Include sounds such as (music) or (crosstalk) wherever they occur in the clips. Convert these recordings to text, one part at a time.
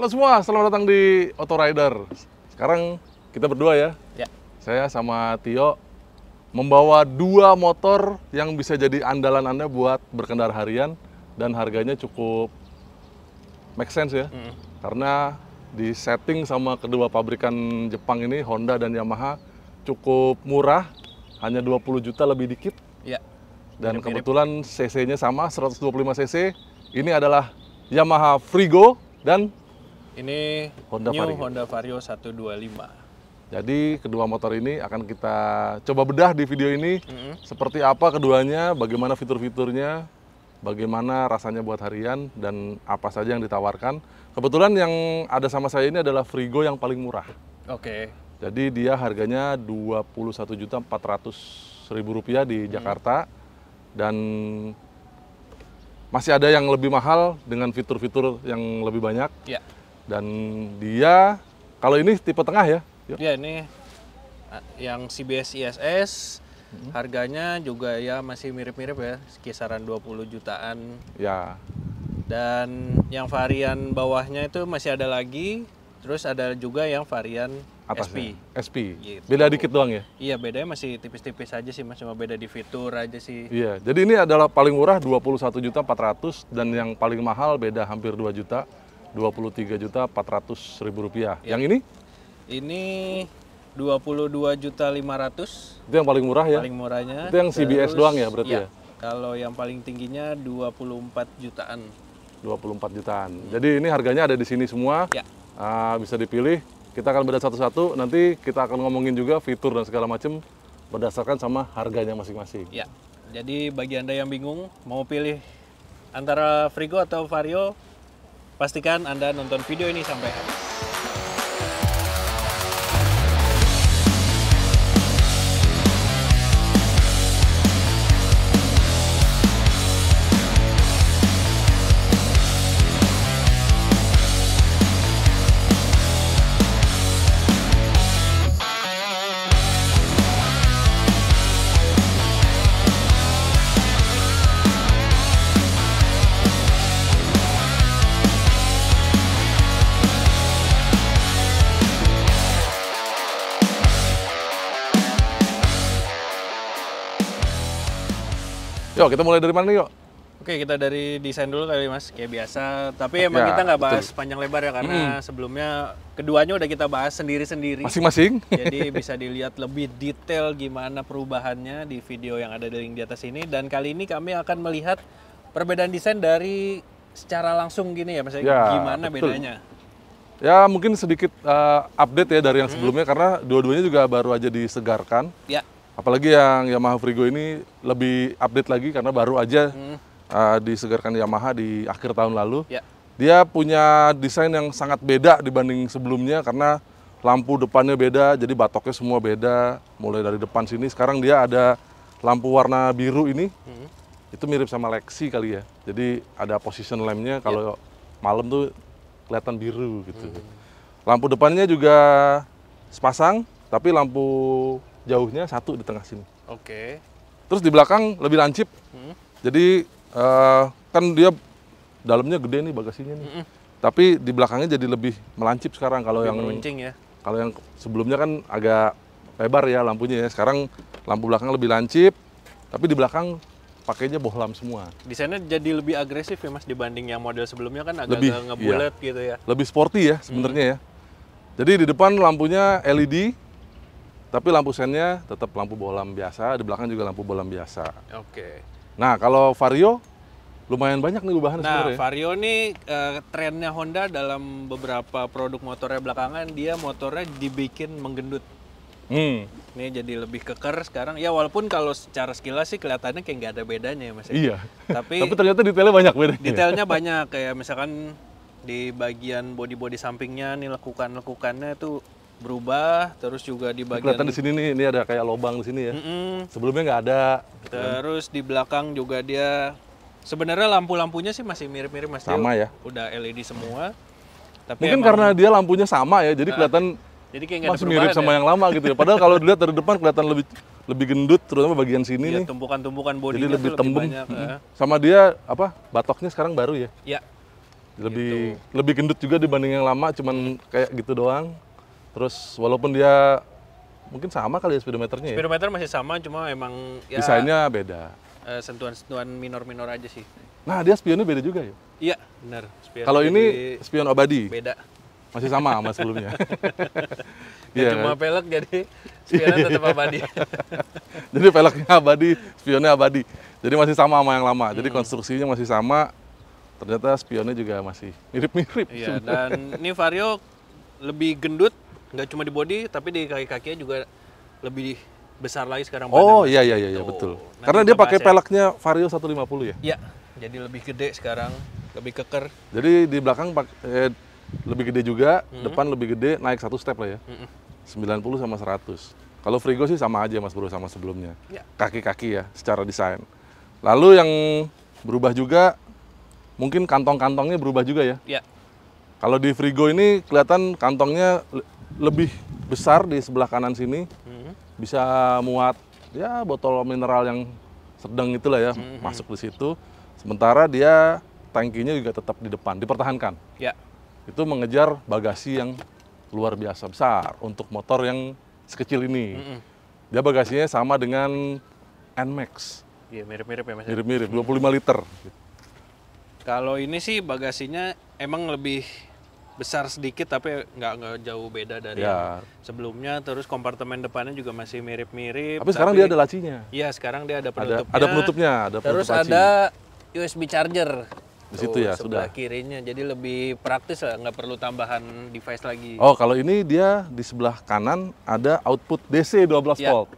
Halo semua, selamat datang di Auto Rider. Sekarang kita berdua ya. ya. Saya sama Tio membawa dua motor yang bisa jadi andalan Anda buat berkendara harian dan harganya cukup make sense ya. Mm. Karena di setting sama kedua pabrikan Jepang ini Honda dan Yamaha cukup murah, hanya 20 juta lebih dikit. Ya. Dan mirip, kebetulan CC-nya sama 125 CC. Ini adalah Yamaha Frigo dan ini Honda new Vario. Honda Vario 125. Jadi kedua motor ini akan kita coba bedah di video ini mm-hmm. seperti apa keduanya, bagaimana fitur-fiturnya, bagaimana rasanya buat harian dan apa saja yang ditawarkan. Kebetulan yang ada sama saya ini adalah Frigo yang paling murah. Oke. Okay. Jadi dia harganya rp 21.400.000 rupiah di Jakarta dan masih ada yang lebih mahal dengan fitur-fitur yang lebih banyak. Yeah dan dia kalau ini tipe tengah ya? Yuk. Ya ini yang CBS ISS hmm. harganya juga ya masih mirip-mirip ya kisaran 20 jutaan. Ya. Dan yang varian bawahnya itu masih ada lagi, terus ada juga yang varian Atasnya. SP. SP. Gitu. Beda dikit doang ya? Iya, bedanya masih tipis-tipis aja sih cuma beda di fitur aja sih. Iya, jadi ini adalah paling murah juta 21.400 dan yang paling mahal beda hampir 2 juta tiga juta ratus ribu rupiah. Ya. Yang ini? Ini dua juta ratus Itu yang paling murah ya? Paling murahnya. Itu yang CBS Terus, doang ya berarti ya? ya? Kalau yang paling tingginya 24 jutaan. 24 jutaan. Hmm. Jadi ini harganya ada di sini semua. Ya. Uh, bisa dipilih. Kita akan bedah satu-satu. Nanti kita akan ngomongin juga fitur dan segala macam berdasarkan sama harganya masing-masing. Ya. Jadi bagi Anda yang bingung mau pilih antara Frigo atau Vario, Pastikan Anda nonton video ini sampai habis. Yuk kita mulai dari mana yuk? Oke, kita dari desain dulu kali Mas, kayak biasa. Tapi ya, emang ya, kita nggak bahas betul. panjang lebar ya, karena mm. sebelumnya keduanya udah kita bahas sendiri-sendiri. Masing-masing. (laughs) Jadi bisa dilihat lebih detail gimana perubahannya di video yang ada di link di atas ini. Dan kali ini kami akan melihat perbedaan desain dari secara langsung gini ya, Mas. Ya, ya gimana betul. bedanya? Ya mungkin sedikit uh, update ya dari yang sebelumnya, karena dua-duanya juga baru aja disegarkan. Ya. Apalagi yang Yamaha Frigo ini lebih update lagi karena baru aja hmm. uh, disegarkan Yamaha di akhir tahun lalu. Ya. Dia punya desain yang sangat beda dibanding sebelumnya karena lampu depannya beda, jadi batoknya semua beda. Mulai dari depan sini, sekarang dia ada lampu warna biru ini, hmm. itu mirip sama Lexi kali ya. Jadi ada position lampnya ya. kalau ya. malam tuh kelihatan biru gitu. Hmm. Lampu depannya juga sepasang, tapi lampu jauhnya satu di tengah sini. Oke. Okay. Terus di belakang lebih lancip. Hmm. Jadi uh, kan dia dalamnya gede nih bagasinya nih. Mm Tapi di belakangnya jadi lebih melancip sekarang kalau yang ya. Kalau yang sebelumnya kan agak lebar ya lampunya ya. Sekarang lampu belakang lebih lancip, tapi di belakang pakainya bohlam semua. Desainnya jadi lebih agresif ya Mas dibanding yang model sebelumnya kan agak lebih, ngebulet iya. gitu ya. Lebih sporty ya hmm. sebenarnya hmm. ya. Jadi di depan lampunya LED, tapi lampu sennya tetap lampu bohlam biasa, di belakang juga lampu bohlam biasa. Oke. Okay. Nah, kalau Vario lumayan banyak nih ubahan nah, sebenarnya. Nah, Vario nih uh, trennya Honda dalam beberapa produk motornya belakangan dia motornya dibikin menggendut. Hmm. Ini jadi lebih keker sekarang. Ya walaupun kalau secara sekilas sih kelihatannya kayak nggak ada bedanya ya Mas. Ya. Iya. Tapi Tapi ternyata detailnya banyak bedanya. Detailnya banyak kayak misalkan di bagian body-body sampingnya nih lekukan-lekukannya itu berubah terus juga di bagian kelihatan di sini nih ini ada kayak lobang di sini ya mm -mm. sebelumnya nggak ada gitu kan. terus di belakang juga dia sebenarnya lampu-lampunya sih masih mirip-mirip masih sama ya udah LED semua tapi mungkin karena dia lampunya sama ya jadi nah, kelihatan jadi kayak masih mirip sama ya? yang lama gitu ya padahal kalau dilihat dari depan kelihatan lebih lebih gendut terutama bagian sini ya, nih tumpukan-tumpukan bodinya jadi lebih tembem banyak, hmm. sama dia apa batoknya sekarang baru ya ya lebih gitu. lebih gendut juga dibanding yang lama cuman kayak gitu doang Terus walaupun dia mungkin sama kali ya speedometernya ya? speedometer ya? masih sama cuma emang ya, desainnya beda eh, sentuhan-sentuhan minor-minor aja sih nah dia spionnya beda juga ya iya benar kalau ini spion abadi. beda masih sama sama sebelumnya (laughs) (laughs) ya, yeah, cuma kan? pelek jadi spionnya iya. tetap abadi (laughs) jadi peleknya abadi spionnya abadi jadi masih sama sama yang lama hmm. jadi konstruksinya masih sama ternyata spionnya juga masih mirip-mirip iya, dan ini Vario lebih gendut nggak cuma di body tapi di kaki-kakinya juga lebih besar lagi sekarang Oh iya iya iya, iya betul. Nanti Karena dia pakai ya. peleknya Vario 150 ya? Iya. Jadi lebih gede sekarang, lebih keker. Jadi di belakang pakai eh, lebih gede juga, mm -hmm. depan lebih gede, naik satu step lah ya. Mm -hmm. 90 sama 100. Kalau Frigo sih sama aja Mas Bro sama sebelumnya. Iya. Kaki-kaki ya. ya secara desain. Lalu yang berubah juga mungkin kantong-kantongnya berubah juga ya? Iya. Kalau di Frigo ini kelihatan kantongnya lebih besar di sebelah kanan sini hmm. bisa muat ya botol mineral yang sedang itulah ya hmm. masuk di situ sementara dia tangkinya juga tetap di depan dipertahankan ya. itu mengejar bagasi yang luar biasa besar untuk motor yang sekecil ini hmm. dia bagasinya sama dengan Nmax Iya mirip-mirip ya mas ya? mirip-mirip 25 hmm. liter kalau ini sih bagasinya emang lebih besar sedikit tapi nggak nggak jauh beda dari ya. sebelumnya terus kompartemen depannya juga masih mirip-mirip tapi sekarang dia ada lacinya iya sekarang dia ada penutupnya ada, ada penutupnya ada terus laci. ada USB charger di situ ya sebelah sudah kirinya jadi lebih praktis lah nggak perlu tambahan device lagi oh kalau ini dia di sebelah kanan ada output DC 12 ya. volt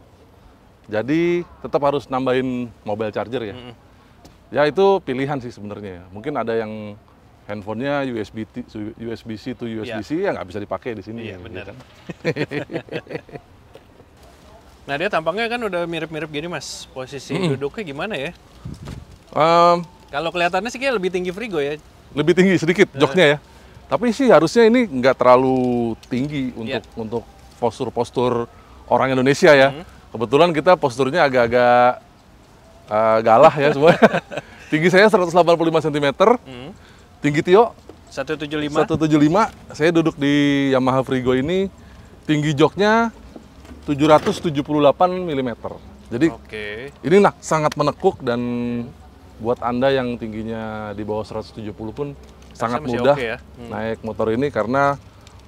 jadi tetap harus nambahin mobile charger ya mm -hmm. ya itu pilihan sih sebenarnya mungkin ada yang handphonenya USB -T, USB C to iya. USB C ya nggak ya bisa dipakai di sini. Iya ya benar. Kan? (laughs) nah dia tampangnya kan udah mirip-mirip gini mas, posisi hmm. duduknya gimana ya? Um, Kalau kelihatannya sih kayak lebih tinggi Frigo ya. Lebih tinggi sedikit nah. joknya ya. Tapi sih harusnya ini nggak terlalu tinggi iya. untuk yeah. untuk postur-postur orang Indonesia ya. Hmm. Kebetulan kita posturnya agak-agak uh, galah ya semua. (laughs) tinggi saya 185 cm. sentimeter. Mm-hmm. Tinggi Tio? 175. 175. Saya duduk di Yamaha Frigo ini tinggi joknya 778 mm. Jadi okay. ini nah, sangat menekuk dan buat Anda yang tingginya di bawah 170 pun Kasih sangat mudah okay ya. hmm. naik motor ini karena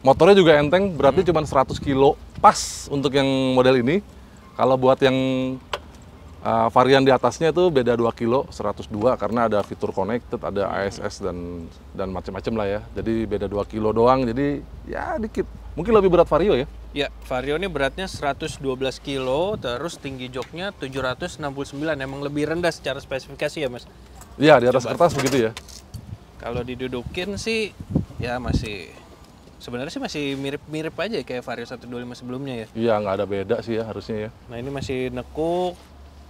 motornya juga enteng, berarti hmm. cuma 100 kilo pas untuk yang model ini. Kalau buat yang Uh, varian di atasnya itu beda 2 kilo, 102 karena ada fitur connected, ada ASS dan dan macam-macam lah ya. Jadi beda 2 kilo doang, jadi ya dikit. Mungkin lebih berat Vario ya? Ya, Vario ini beratnya 112 kilo, terus tinggi joknya 769. Emang lebih rendah secara spesifikasi ya, Mas? Iya, di atas Coba. kertas begitu ya. Kalau didudukin sih ya masih sebenarnya sih masih mirip-mirip aja kayak Vario 125 sebelumnya ya. Iya, nggak ada beda sih ya harusnya ya. Nah, ini masih nekuk,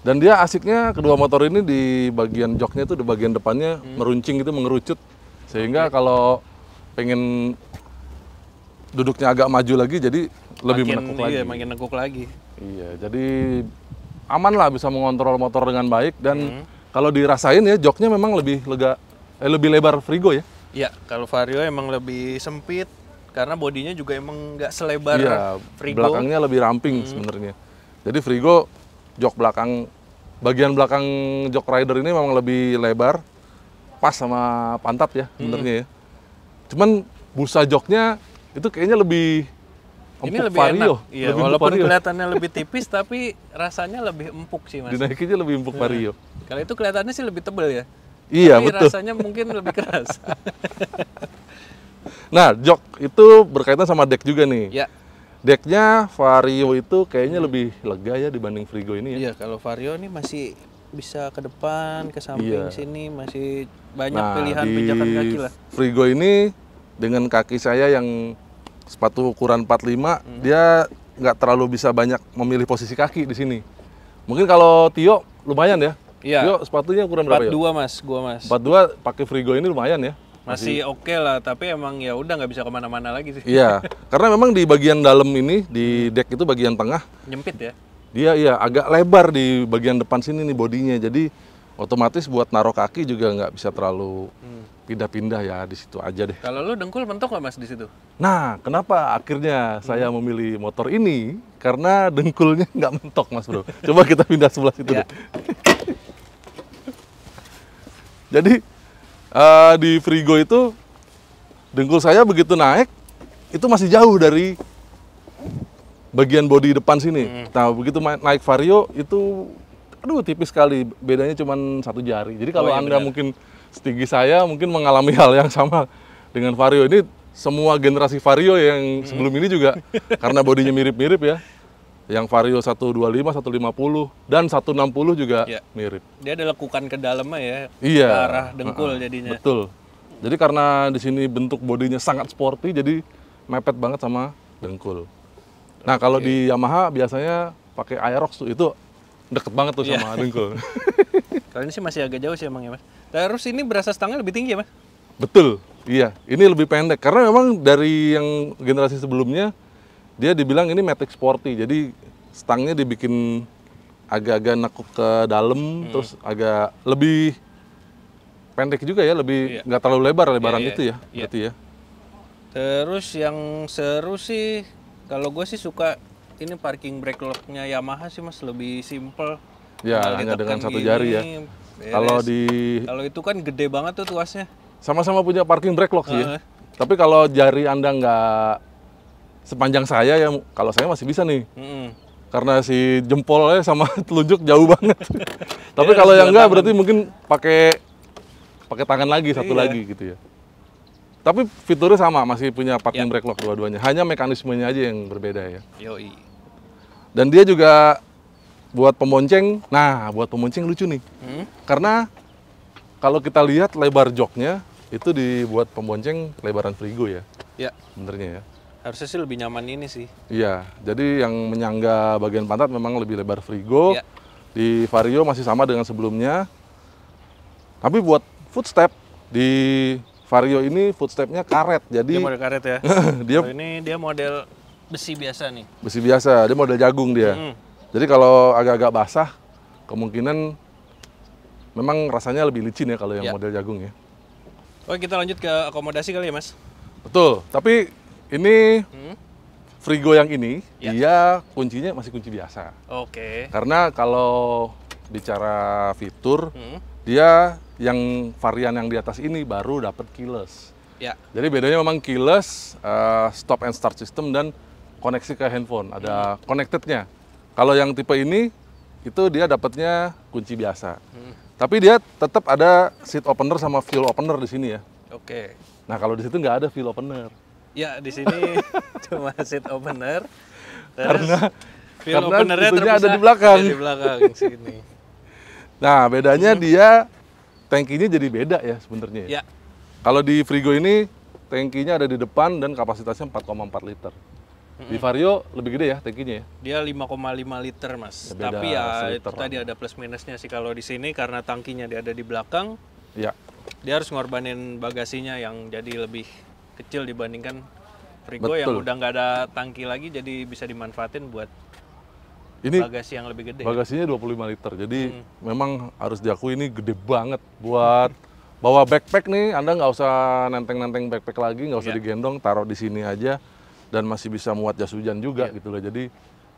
dan dia asiknya kedua motor ini di bagian joknya itu di bagian depannya hmm. meruncing gitu mengerucut sehingga okay. kalau pengen duduknya agak maju lagi jadi lebih menekuk menekuk iya, lagi. makin nekuk lagi. Iya, jadi aman lah bisa mengontrol motor dengan baik dan hmm. kalau dirasain ya joknya memang lebih lega eh, lebih lebar Frigo ya. Iya, kalau Vario emang lebih sempit karena bodinya juga emang nggak selebar iya, Frigo. belakangnya lebih ramping hmm. sebenarnya. Jadi Frigo jok belakang bagian belakang jok rider ini memang lebih lebar pas sama pantat ya hmm. sebenarnya hmm. ya cuman busa joknya itu kayaknya lebih ini lebih vario. enak iya, lebih walaupun vario. kelihatannya lebih tipis tapi rasanya lebih empuk sih mas dinaikinnya lebih empuk vario iya. vario kalau itu kelihatannya sih lebih tebel ya iya tapi betul rasanya mungkin lebih keras (laughs) nah jok itu berkaitan sama deck juga nih ya Decknya Vario itu kayaknya hmm. lebih lega ya dibanding Frigo ini ya. Iya, kalau Vario ini masih bisa ke depan, ke samping iya. sini masih banyak nah, pilihan pijakan kaki lah. Frigo ini dengan kaki saya yang sepatu ukuran 45, hmm. dia nggak terlalu bisa banyak memilih posisi kaki di sini. Mungkin kalau Tio lumayan ya. Iya. Tio sepatunya ukuran berapa ya? 42 mas, gua mas. 42 pakai Frigo ini lumayan ya masih oke okay lah tapi emang ya udah nggak bisa kemana-mana lagi sih iya (laughs) karena memang di bagian dalam ini di hmm. deck itu bagian tengah nyempit ya dia iya agak lebar di bagian depan sini nih bodinya jadi otomatis buat naruh kaki juga nggak bisa terlalu hmm. pindah-pindah ya di situ aja deh kalau lu dengkul mentok nggak mas di situ nah kenapa akhirnya hmm. saya memilih motor ini karena dengkulnya nggak mentok mas bro coba kita pindah sebelah situ ya. deh (laughs) jadi uh, di Frigo itu dengkul saya begitu naik itu masih jauh dari bagian body depan sini. Hmm. Nah begitu naik vario itu, aduh tipis sekali. Bedanya cuma satu jari. Jadi kalau oh, iya, anda benar. mungkin setinggi saya mungkin mengalami (laughs) hal yang sama dengan vario ini. Semua generasi vario yang hmm. sebelum hmm. ini juga karena bodinya mirip-mirip ya (laughs) Yang Vario 125, 150 dan 160 juga ya. mirip. Dia ada lekukan ke dalamnya ya, iya. ke arah dengkul uh -uh. jadinya. Betul. Jadi karena di sini bentuk bodinya sangat sporty jadi mepet banget sama dengkul. Nah, kalau di Yamaha biasanya pakai Aerox tuh itu deket banget tuh iya. sama (laughs) dengkul. Kalian sih masih agak jauh sih emang ya, Mas. Terus ini berasa stangnya lebih tinggi ya, Mas? Betul. Iya, ini lebih pendek karena memang dari yang generasi sebelumnya dia dibilang ini matic sporty jadi stangnya dibikin agak-agak nekuk ke dalam hmm. terus agak lebih pendek juga ya lebih iya. nggak yeah. terlalu lebar iya, lebaran yeah, yeah. itu ya yeah. berarti ya terus yang seru sih kalau gue sih suka ini parking brake locknya Yamaha sih mas lebih simple ya nah, hanya dengan satu gini, jari ya kalau di kalau itu kan gede banget tuh tuasnya sama-sama punya parking brake lock sih uh -huh. ya. tapi kalau jari anda nggak sepanjang saya ya kalau saya masih bisa nih mm -hmm. karena si jempolnya sama (laughs) telunjuk jauh banget (laughs) tapi kalau yang enggak tangan. berarti mungkin pakai pakai tangan lagi satu iya. lagi gitu ya tapi fiturnya sama masih punya parking yep. Iya. brake lock dua-duanya hanya mekanismenya aja yang berbeda ya Yoi. dan dia juga buat pemonceng nah buat pemonceng lucu nih hmm? karena kalau kita lihat lebar joknya itu dibuat pembonceng lebaran frigo ya. Ya. Benernya ya. Harusnya sih lebih nyaman ini sih. Iya, jadi yang menyangga bagian pantat memang lebih lebar Frigo. Ya. Di Vario masih sama dengan sebelumnya. Tapi buat footstep di Vario ini footstepnya karet. Jadi dia model karet ya. (laughs) dia ini dia model besi biasa nih. Besi biasa, dia model jagung dia. Mm. Jadi kalau agak-agak basah, kemungkinan memang rasanya lebih licin ya kalau yang ya. model jagung ya. Oke, kita lanjut ke akomodasi kali ya, Mas. Betul, tapi ini hmm? Frigo yang ini, ya. dia kuncinya masih kunci biasa. Oke. Okay. Karena kalau bicara fitur, hmm? dia yang varian yang di atas ini baru dapat keyless. Ya. Jadi bedanya memang keyless, uh, stop and start system dan koneksi ke handphone, ada hmm. connectednya. Kalau yang tipe ini itu dia dapatnya kunci biasa. Hmm. Tapi dia tetap ada seat opener sama fuel opener di sini ya. Oke. Okay. Nah kalau di situ nggak ada fuel opener. Ya, di sini (laughs) cuma seat opener. Terus karena karena openernya ada di belakang. Ada di belakang sini. Nah, bedanya hmm. dia tankinya jadi beda ya sebenarnya. Ya? ya. Kalau di Frigo ini tankinya ada di depan dan kapasitasnya 4,4 liter. Mm-hmm. Di Vario lebih gede ya tankinya ya? Dia 5,5 liter mas. Ya, beda Tapi ya itu tadi ada plus minusnya sih kalau di sini karena tangkinya dia ada di belakang. Ya. Dia harus ngorbanin bagasinya yang jadi lebih kecil dibandingkan Frigo Betul. yang udah nggak ada tangki lagi jadi bisa dimanfaatin buat ini bagasi yang lebih gede. Bagasinya ya? 25 liter. Jadi hmm. memang harus diakui ini gede banget buat bawa backpack nih. Anda nggak usah nenteng-nenteng backpack lagi, nggak usah yeah. digendong, taruh di sini aja dan masih bisa muat jas hujan juga yeah. gitu loh. Jadi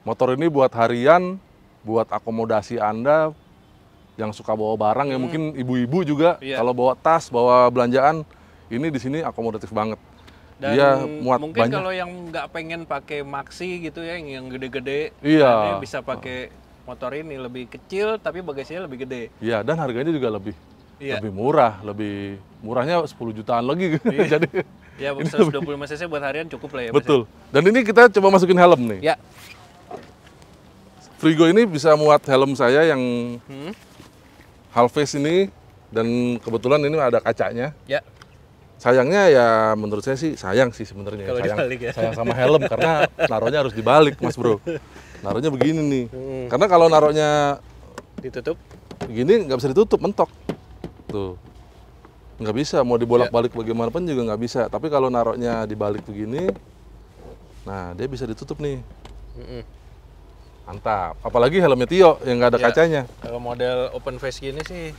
motor ini buat harian, buat akomodasi Anda yang suka bawa barang ya hmm. ya mungkin ibu-ibu juga yeah. kalau bawa tas, bawa belanjaan ini di sini akomodatif banget. Dan dia muat mungkin banyak. kalau yang nggak pengen pakai maxi gitu ya, yang gede-gede, iya. dia bisa pakai motor ini lebih kecil tapi bagasinya lebih gede. Iya, dan harganya juga lebih iya. lebih murah, lebih murahnya 10 jutaan lagi. (laughs) Iya. Jadi ya 125 cc buat harian cukup lah ya. ya. Betul. Masanya. Dan ini kita coba masukin helm nih. Ya. Frigo ini bisa muat helm saya yang hmm? half face ini dan kebetulan ini ada kacanya. Ya sayangnya ya menurut saya sih sayang sih sebenarnya sayang, ya. sayang sama helm karena naruhnya harus dibalik mas bro (laughs) naruhnya begini nih hmm. karena kalau naruhnya ditutup begini nggak bisa ditutup mentok tuh nggak bisa mau dibolak balik ya. bagaimanapun juga nggak bisa tapi kalau naruhnya dibalik begini nah dia bisa ditutup nih hmm. mantap apalagi helmnya Tio yang nggak ada ya, kacanya kalau model open face gini sih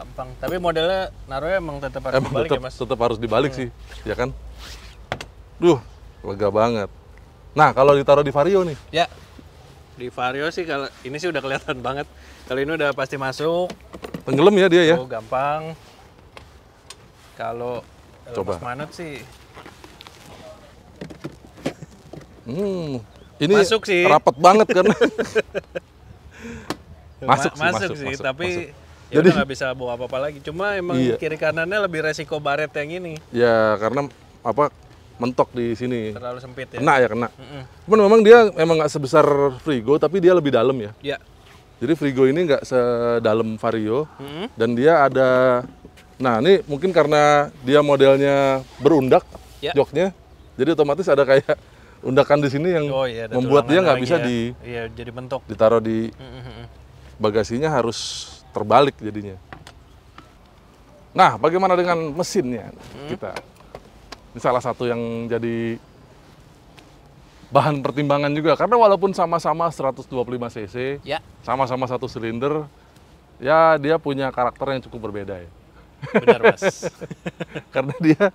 gampang tapi modelnya naruhnya emang tetap harus emang dibalik ya, tetep, ya mas tetap harus dibalik hmm. sih ya kan duh lega banget nah kalau ditaruh di vario nih ya di vario sih kalau ini sih udah kelihatan banget kalau ini udah pasti masuk tenggelam ya dia ya oh, gampang kalau coba manut sih hmm ini masuk sih rapet banget kan (laughs) masuk, masuk, sih, masuk sih masuk, tapi masuk ya jadi nggak bisa bawa apa-apa lagi cuma emang iya. kiri kanannya lebih resiko baret yang ini ya karena apa mentok di sini terlalu sempit ya kena ya kena mm -mm. cuman memang dia memang nggak sebesar frigo tapi dia lebih dalam ya ya jadi frigo ini nggak sedalam vario mm -hmm. dan dia ada nah ini mungkin karena dia modelnya berundak yeah. joknya jadi otomatis ada kayak undakan di sini yang oh, iya, membuat dia nggak bisa ya. di iya, jadi mentok ditaruh di mm -hmm. bagasinya harus terbalik jadinya. Nah, bagaimana dengan mesinnya hmm. kita? Ini salah satu yang jadi bahan pertimbangan juga karena walaupun sama-sama 125 cc, sama ya. sama-sama satu silinder, ya dia punya karakter yang cukup berbeda ya. Benar, Mas. (laughs) karena dia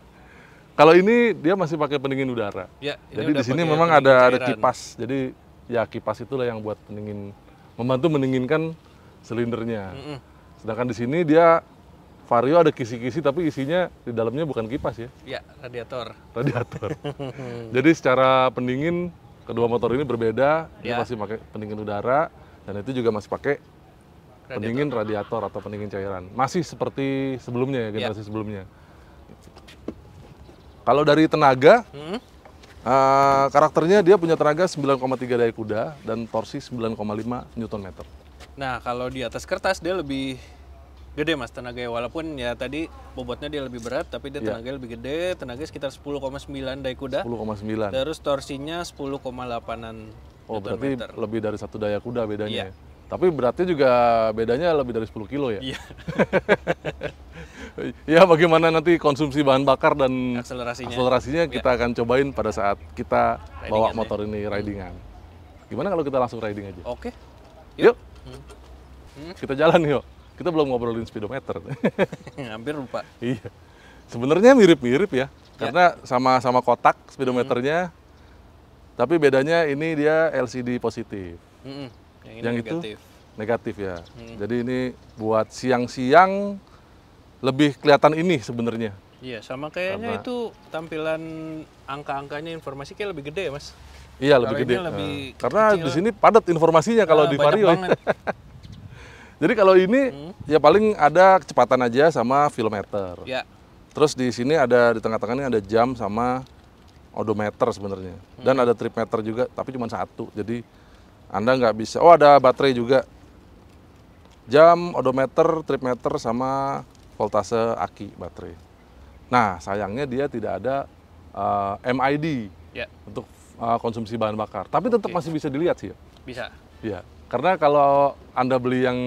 kalau ini dia masih pakai pendingin udara. Ya, jadi di sini memang ada ada kipas. Jadi ya kipas itulah yang buat pendingin membantu mendinginkan silindernya. Mm -mm. Sedangkan di sini dia Vario ada kisi-kisi tapi isinya di dalamnya bukan kipas ya? Iya, radiator. Radiator. (laughs) Jadi secara pendingin kedua motor ini berbeda. Ya. Ini masih pakai pendingin udara dan itu juga masih pakai radiator. pendingin radiator atau pendingin cairan. Masih seperti sebelumnya ya iya. generasi ya. sebelumnya. Kalau dari tenaga, hmm. uh, karakternya dia punya tenaga 9,3 daya kuda dan torsi 9,5 Newton meter. Nah, kalau di atas kertas dia lebih gede mas tenaga walaupun ya tadi bobotnya dia lebih berat tapi dia iya. tenaganya yeah. lebih gede tenaga sekitar 10,9 daya kuda 10,9 terus torsinya 10,8an oh berarti meter. lebih dari satu daya kuda bedanya yeah. ya? tapi beratnya juga bedanya lebih dari 10 kilo ya iya yeah. (laughs) ya bagaimana nanti konsumsi bahan bakar dan akselerasinya, akselerasinya iya. kita yeah. akan cobain pada saat kita ridingan bawa ya? motor ya. ini ridingan gimana kalau kita langsung riding aja oke okay. yuk, yuk. Hmm? Kita jalan yuk. Kita belum ngobrolin speedometer. (laughs) Hampir lupa. iya. Sebenarnya mirip-mirip ya. ya. Karena sama-sama kotak speedometernya. Hmm. Tapi bedanya ini dia LCD positif. Hmm, hmm. Yang, ini Yang negatif. itu negatif ya. Hmm. Jadi ini buat siang-siang lebih kelihatan ini sebenarnya. Iya, sama kayaknya Karena... itu tampilan angka-angkanya informasi kayak lebih gede ya, Mas. Iya lebih kalau gede. lebih nah. Karena di sini padat informasinya nah, kalau di Vario. (laughs) Jadi kalau ini hmm. ya paling ada kecepatan aja sama kilometer. Ya. Terus di sini ada di tengah-tengah ini ada jam sama odometer sebenarnya. Hmm. Dan ada trip meter juga, tapi cuma satu. Jadi Anda nggak bisa. Oh ada baterai juga. Jam, odometer, trip meter sama voltase aki baterai. Nah sayangnya dia tidak ada uh, eh, MID ya. untuk uh, konsumsi bahan bakar. Tapi tetap okay. masih bisa dilihat sih. Ya? Bisa. Iya. Karena kalau Anda beli yang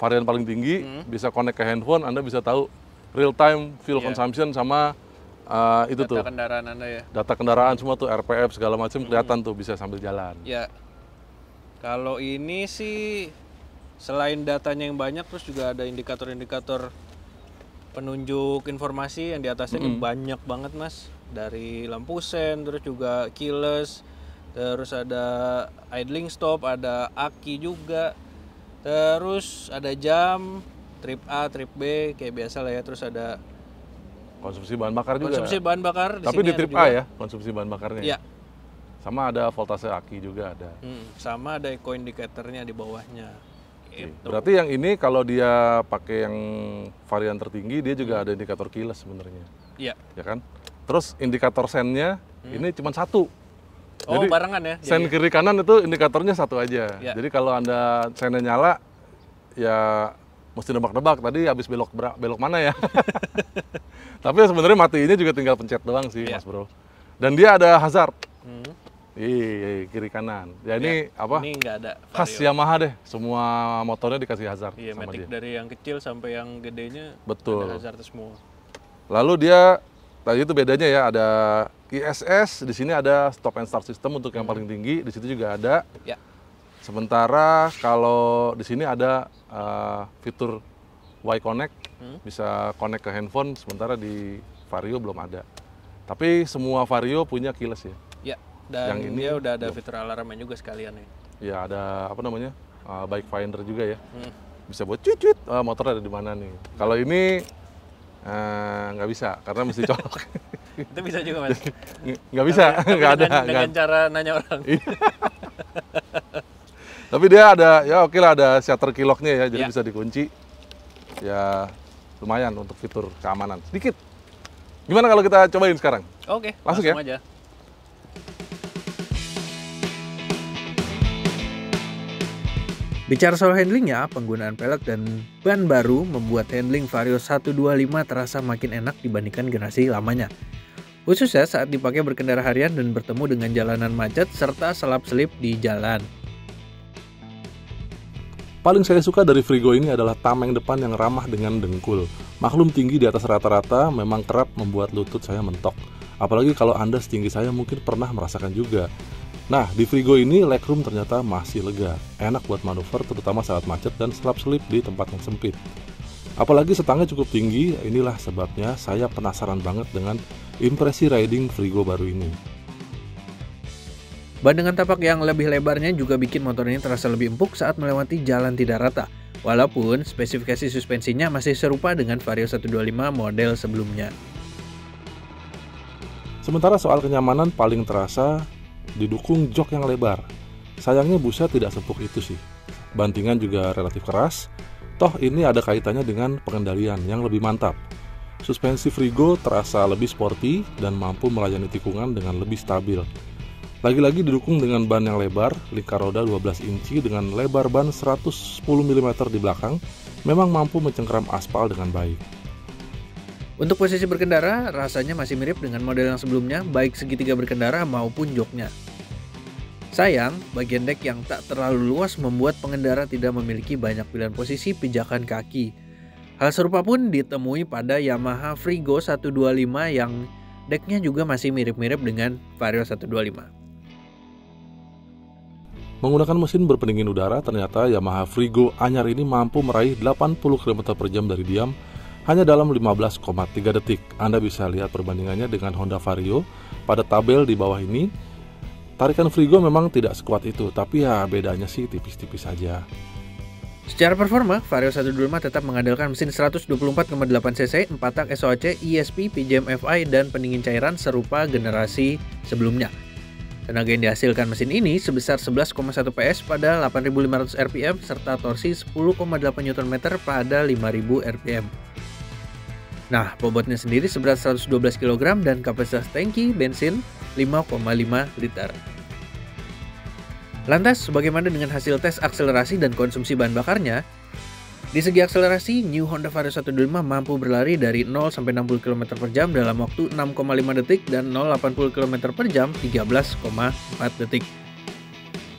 varian paling tinggi, hmm. bisa connect ke handphone, Anda bisa tahu real time fuel yeah. consumption sama uh, itu data tuh. Data kendaraan Anda ya. Data kendaraan semua tuh RPF segala macam hmm. kelihatan tuh bisa sambil jalan. Ya. Kalau ini sih selain datanya yang banyak terus juga ada indikator-indikator penunjuk informasi yang di atasnya mm -hmm. banyak banget, Mas dari lampu sen terus juga keyless terus ada idling stop ada aki juga terus ada jam trip A trip B kayak biasa lah ya terus ada konsumsi bahan bakar juga konsumsi bahan bakar di tapi di trip A ya konsumsi bahan bakarnya ya iya. sama ada voltase aki juga ada hmm, sama ada eco indicatornya di bawahnya gitu. berarti yang ini kalau dia pakai yang varian tertinggi dia juga hmm. ada indikator keyless sebenarnya iya ya kan Terus indikator sennya hmm. ini cuma satu. Oh, Jadi barengan ya. Sen iya, iya. kiri kanan itu indikatornya satu aja. Ya. Jadi kalau Anda sennya nyala ya mesti nebak-nebak tadi habis belok belok mana ya. (laughs) Tapi sebenarnya mati ini juga tinggal pencet doang sih, ya. Mas Bro. Dan dia ada hazard. Hmm. Iya, kiri kanan. Ya, ini ya, apa? Ini nggak ada. Vario. Khas Yamaha deh, semua motornya dikasih hazard. Iya, matic dari yang kecil sampai yang gedenya. Betul. Ada hazard semua. Lalu dia Tadi nah, itu bedanya ya ada ISS, di sini ada stop and start system untuk yang hmm. paling tinggi, di situ juga ada. Ya. Sementara kalau di sini ada uh, fitur Y Connect, hmm. bisa connect ke handphone, sementara di Vario belum ada. Tapi semua Vario punya keyless ya. Ya, dan yang ini dia udah ada belum. fitur alarmnya juga sekalian ya. Ya, ada apa namanya? Uh, bike finder juga ya. Hmm. Bisa buat cuit-cuit uh, eh, motor ada di mana nih. Kalau ya. ini Eh, nggak uh, bisa karena mesti colok (laughs) itu bisa juga mas nggak bisa (laughs) nggak ada dengan, dengan cara nanya orang iya. (laughs) tapi dia ada ya oke lah ada shutter kiloknya ya jadi ya. bisa dikunci ya lumayan untuk fitur keamanan sedikit gimana kalau kita cobain sekarang oke okay, langsung, langsung ya aja. Bicara soal handlingnya, penggunaan pelek dan ban baru membuat handling Vario 125 terasa makin enak dibandingkan generasi lamanya. Khususnya saat dipakai berkendara harian dan bertemu dengan jalanan macet serta selap-selip di jalan. Paling saya suka dari Frigo ini adalah tameng depan yang ramah dengan dengkul. Maklum tinggi di atas rata-rata memang kerap membuat lutut saya mentok. Apalagi kalau Anda setinggi saya mungkin pernah merasakan juga. Nah, di Frigo ini legroom ternyata masih lega. Enak buat manuver terutama saat macet dan selap-selip di tempat yang sempit. Apalagi setangnya cukup tinggi, inilah sebabnya saya penasaran banget dengan impresi riding Frigo baru ini. Ban dengan tapak yang lebih lebarnya juga bikin motor ini terasa lebih empuk saat melewati jalan tidak rata. Walaupun spesifikasi suspensinya masih serupa dengan Vario 125 model sebelumnya. Sementara soal kenyamanan paling terasa didukung jok yang lebar. Sayangnya busa tidak sepuk itu sih. Bantingan juga relatif keras, toh ini ada kaitannya dengan pengendalian yang lebih mantap. Suspensi Frigo terasa lebih sporty dan mampu melayani tikungan dengan lebih stabil. Lagi-lagi didukung dengan ban yang lebar, lingkar roda 12 inci dengan lebar ban 110 mm di belakang, memang mampu mencengkram aspal dengan baik. Untuk posisi berkendara, rasanya masih mirip dengan model yang sebelumnya, baik segitiga berkendara maupun joknya. Sayang, bagian dek yang tak terlalu luas membuat pengendara tidak memiliki banyak pilihan posisi pijakan kaki. Hal serupa pun ditemui pada Yamaha Frigo 125 yang decknya juga masih mirip-mirip dengan Vario 125. Menggunakan mesin berpendingin udara, ternyata Yamaha Frigo anyar ini mampu meraih 80 km per jam dari diam hanya dalam 15,3 detik, Anda bisa lihat perbandingannya dengan Honda Vario pada tabel di bawah ini. Tarikan Frigo memang tidak sekuat itu, tapi ya bedanya sih tipis-tipis saja. Secara performa, Vario 125 tetap mengandalkan mesin 124,8 cc, 4 tak SOC, ESP, PJM-FI, dan pendingin cairan serupa generasi sebelumnya. Tenaga yang dihasilkan mesin ini sebesar 11,1 PS pada 8.500 RPM serta torsi 10,8 Nm pada 5.000 RPM. Nah, bobotnya sendiri seberat 112 kg dan kapasitas tangki bensin 5,5 liter. Lantas, bagaimana dengan hasil tes akselerasi dan konsumsi bahan bakarnya? Di segi akselerasi, New Honda Vario 125 mampu berlari dari 0 sampai 60 km per jam dalam waktu 6,5 detik dan 0,80 km per jam 13,4 detik.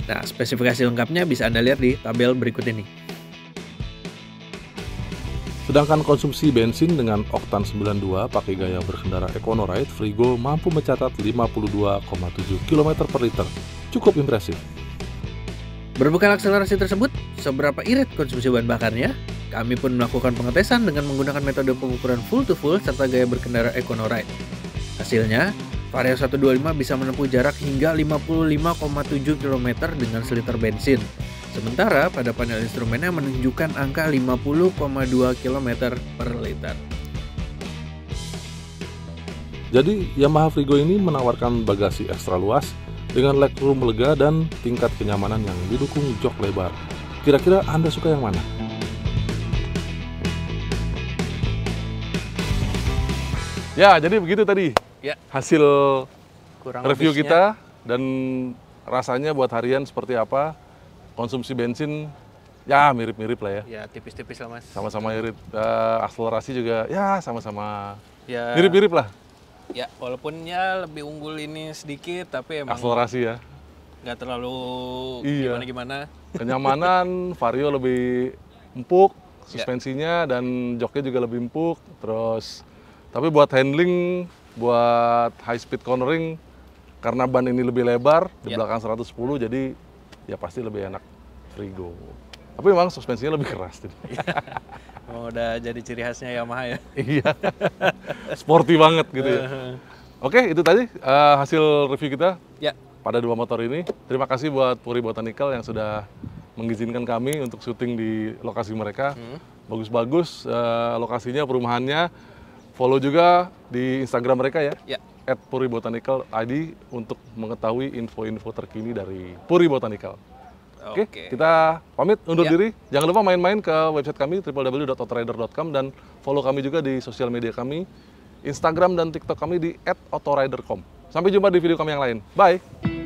Nah, spesifikasi lengkapnya bisa Anda lihat di tabel berikut ini. Sedangkan konsumsi bensin dengan oktan 92 pakai gaya berkendara EconoRide, Frigo mampu mencatat 52,7 km per liter. Cukup impresif. Berbekal akselerasi tersebut, seberapa irit konsumsi bahan bakarnya? Kami pun melakukan pengetesan dengan menggunakan metode pengukuran full-to-full serta gaya berkendara EconoRide. Hasilnya, Vario 125 bisa menempuh jarak hingga 55,7 km dengan seliter bensin, Sementara pada panel instrumennya menunjukkan angka 50,2 km per liter. Jadi Yamaha Frigo ini menawarkan bagasi ekstra luas dengan legroom lega dan tingkat kenyamanan yang didukung jok lebar. Kira-kira Anda suka yang mana? Ya, jadi begitu tadi. Ya. Hasil Kurang review habisnya. kita dan rasanya buat harian seperti apa? konsumsi bensin ya mirip-mirip lah ya. Ya tipis-tipis lah mas. Sama-sama irit. Uh, akselerasi juga ya sama-sama ya. mirip-mirip lah. Ya walaupun ya lebih unggul ini sedikit tapi emang. Akselerasi ya. Gak terlalu iya. gimana-gimana. Iya. (laughs) Kenyamanan, vario lebih empuk, ya. suspensinya ya. dan joknya juga lebih empuk. Terus tapi buat handling, buat high speed cornering karena ban ini lebih lebar di ya. belakang 110 jadi ya pasti lebih enak Frigo. Tapi memang suspensinya lebih keras. Emang (laughs) iya. oh, udah jadi ciri khasnya Yamaha ya? (laughs) Iya. Sporty banget gitu ya. Oke, itu tadi uh, hasil review kita ya. pada dua motor ini. Terima kasih buat Puri Botanical yang sudah mengizinkan kami untuk syuting di lokasi mereka. Hmm. Bagus-bagus hmm. uh, lokasinya, perumahannya. Follow juga di Instagram mereka ya. ya at Puri Botanical ID untuk mengetahui info-info terkini dari Puri Botanical. Oke, okay. kita pamit undur ya. diri. Jangan lupa main-main ke website kami www.otorider.com dan follow kami juga di sosial media kami, Instagram dan TikTok kami di @otorider.com. Sampai jumpa di video kami yang lain. Bye.